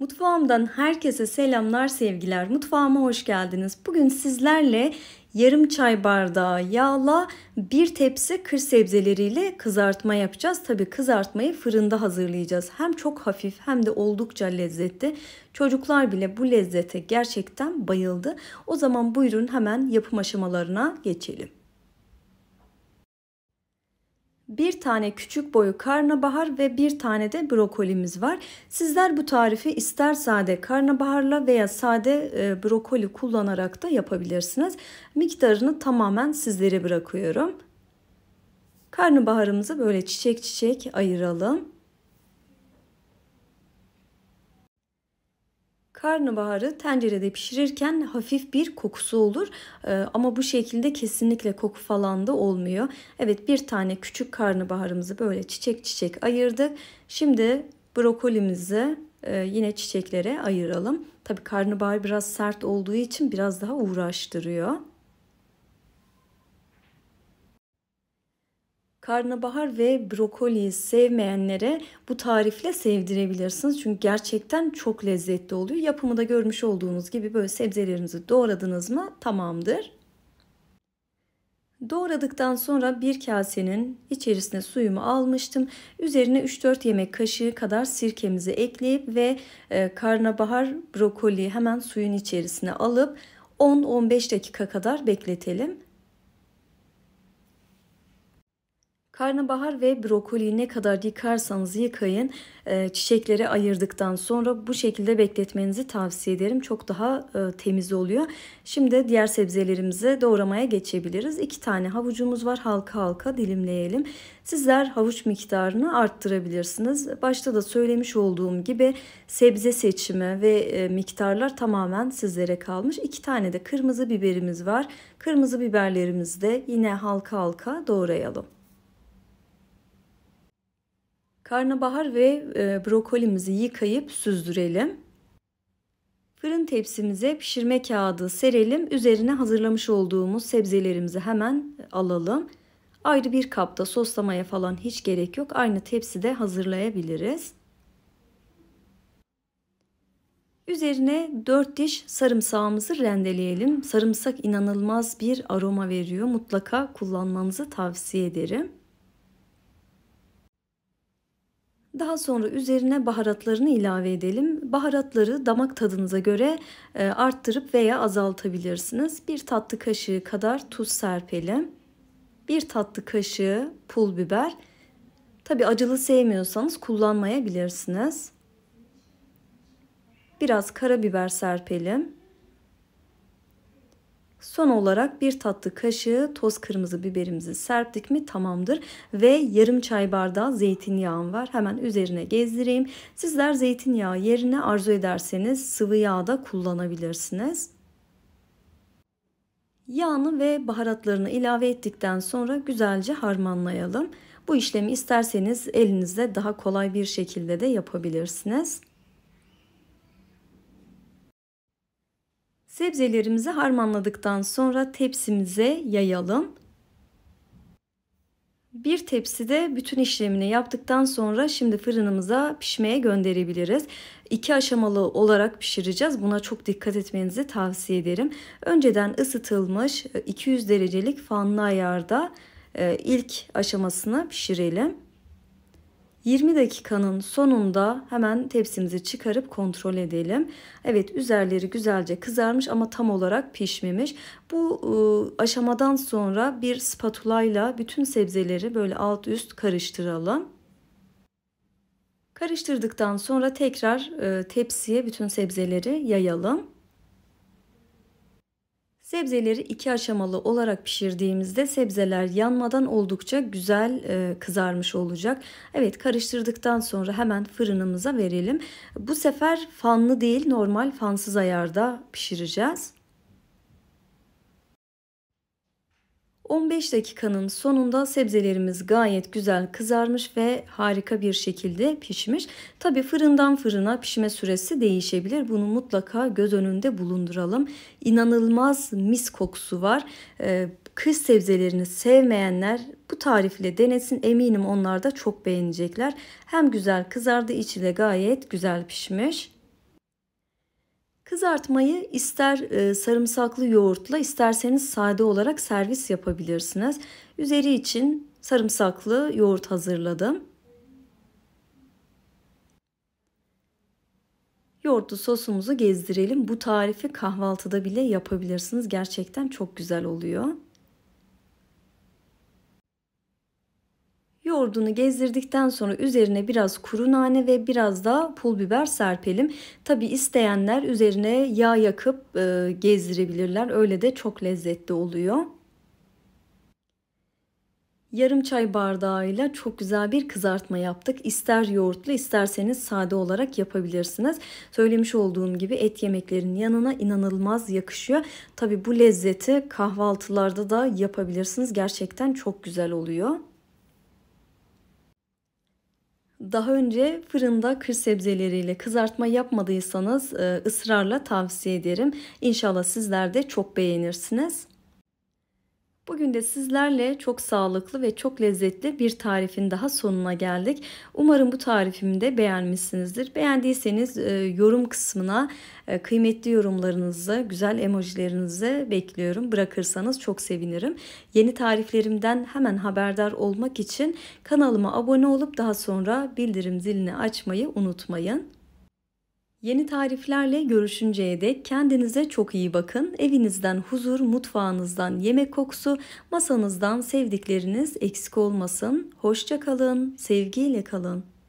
Mutfağımdan herkese selamlar, sevgiler. Mutfağıma hoş geldiniz. Bugün sizlerle yarım çay bardağı yağla bir tepsi kır sebzeleriyle kızartma yapacağız. Tabi kızartmayı fırında hazırlayacağız. Hem çok hafif hem de oldukça lezzetli. Çocuklar bile bu lezzete gerçekten bayıldı. O zaman buyurun hemen yapım aşamalarına geçelim bir tane küçük boyu karnabahar ve bir tane de brokolimiz var. Sizler bu tarifi ister sade karnabaharla veya sade e, brokoli kullanarak da yapabilirsiniz. Miktarını tamamen sizlere bırakıyorum. Karnabaharımızı böyle çiçek çiçek ayıralım. Karnabaharı tencerede pişirirken hafif bir kokusu olur ee, ama bu şekilde kesinlikle koku falan da olmuyor. Evet bir tane küçük karnabaharımızı böyle çiçek çiçek ayırdık. Şimdi brokolimizi e, yine çiçeklere ayıralım. Tabii karnabahar biraz sert olduğu için biraz daha uğraştırıyor. Karnabahar ve brokoliyi sevmeyenlere bu tarifle sevdirebilirsiniz. Çünkü gerçekten çok lezzetli oluyor. Yapımı da görmüş olduğunuz gibi böyle sebzelerinizi doğradınız mı tamamdır. Doğradıktan sonra bir kasenin içerisine suyumu almıştım. Üzerine 3-4 yemek kaşığı kadar sirkemizi ekleyip ve e, karnabahar brokoli hemen suyun içerisine alıp 10-15 dakika kadar bekletelim. Karnabahar ve brokoliyi ne kadar yıkarsanız yıkayın e, çiçeklere ayırdıktan sonra bu şekilde bekletmenizi tavsiye ederim. Çok daha e, temiz oluyor. Şimdi diğer sebzelerimizi doğramaya geçebiliriz. İki tane havucumuz var halka halka dilimleyelim. Sizler havuç miktarını arttırabilirsiniz. Başta da söylemiş olduğum gibi sebze seçimi ve e, miktarlar tamamen sizlere kalmış. İki tane de kırmızı biberimiz var. Kırmızı biberlerimizi de yine halka halka doğrayalım. Karnabahar ve e, brokolimizi yıkayıp süzdürelim. Fırın tepsimize pişirme kağıdı serelim. Üzerine hazırlamış olduğumuz sebzelerimizi hemen alalım. Ayrı bir kapta soslamaya falan hiç gerek yok. Aynı tepside hazırlayabiliriz. Üzerine 4 diş sarımsağımızı rendeleyelim. Sarımsak inanılmaz bir aroma veriyor. Mutlaka kullanmanızı tavsiye ederim. Daha sonra üzerine baharatlarını ilave edelim. Baharatları damak tadınıza göre e, arttırıp veya azaltabilirsiniz. Bir tatlı kaşığı kadar tuz serpelim. Bir tatlı kaşığı pul biber. Tabi acılı sevmiyorsanız kullanmayabilirsiniz. Biraz karabiber serpelim. Son olarak bir tatlı kaşığı toz kırmızı biberimizi serptik mi tamamdır. Ve yarım çay bardağı zeytinyağım var. Hemen üzerine gezdireyim. Sizler zeytinyağı yerine arzu ederseniz sıvı yağ da kullanabilirsiniz. Yağını ve baharatlarını ilave ettikten sonra güzelce harmanlayalım. Bu işlemi isterseniz elinizde daha kolay bir şekilde de yapabilirsiniz. Sebzelerimizi harmanladıktan sonra tepsimize yayalım. Bir tepside bütün işlemini yaptıktan sonra şimdi fırınımıza pişmeye gönderebiliriz. İki aşamalı olarak pişireceğiz. Buna çok dikkat etmenizi tavsiye ederim. Önceden ısıtılmış 200 e, derecelik fanlı ayarda e, ilk aşamasını pişirelim. 20 dakikanın sonunda hemen tepsimizi çıkarıp kontrol edelim. Evet üzerleri güzelce kızarmış ama tam olarak pişmemiş. Bu ıı, aşamadan sonra bir spatula ile bütün sebzeleri böyle alt üst karıştıralım. Karıştırdıktan sonra tekrar ıı, tepsiye bütün sebzeleri yayalım. Sebzeleri iki aşamalı olarak pişirdiğimizde sebzeler yanmadan oldukça güzel e, kızarmış olacak. Evet karıştırdıktan sonra hemen fırınımıza verelim. Bu sefer fanlı değil normal fansız ayarda pişireceğiz. 15 dakikanın sonunda sebzelerimiz gayet güzel kızarmış ve harika bir şekilde pişmiş. Tabi fırından fırına pişme süresi değişebilir. Bunu mutlaka göz önünde bulunduralım. İnanılmaz mis kokusu var. Ee, kış sebzelerini sevmeyenler bu tarifle denesin. Eminim onlar da çok beğenecekler. Hem güzel kızardı içi de gayet güzel pişmiş. Kızartmayı ister e, sarımsaklı yoğurtla isterseniz sade olarak servis yapabilirsiniz. Üzeri için sarımsaklı yoğurt hazırladım. Yoğurtlu sosumuzu gezdirelim. Bu tarifi kahvaltıda bile yapabilirsiniz. Gerçekten çok güzel oluyor. Yoğurdunu gezdirdikten sonra üzerine biraz kuru nane ve biraz da pul biber serpelim. Tabi isteyenler üzerine yağ yakıp e, gezdirebilirler. Öyle de çok lezzetli oluyor. Yarım çay bardağıyla çok güzel bir kızartma yaptık. İster yoğurtlu isterseniz sade olarak yapabilirsiniz. Söylemiş olduğum gibi et yemeklerinin yanına inanılmaz yakışıyor. Tabi bu lezzeti kahvaltılarda da yapabilirsiniz. Gerçekten çok güzel oluyor. Daha önce fırında kır sebzeleriyle kızartma yapmadıysanız e, ısrarla tavsiye ederim. İnşallah sizler de çok beğenirsiniz. Bugün de sizlerle çok sağlıklı ve çok lezzetli bir tarifin daha sonuna geldik. Umarım bu tarifimi de beğenmişsinizdir. Beğendiyseniz e, yorum kısmına e, kıymetli yorumlarınızı, güzel emojilerinizi bekliyorum. Bırakırsanız çok sevinirim. Yeni tariflerimden hemen haberdar olmak için kanalıma abone olup daha sonra bildirim zilini açmayı unutmayın. Yeni tariflerle görüşünceye dek kendinize çok iyi bakın. Evinizden huzur, mutfağınızdan yemek kokusu, masanızdan sevdikleriniz eksik olmasın. Hoşça kalın, sevgiyle kalın.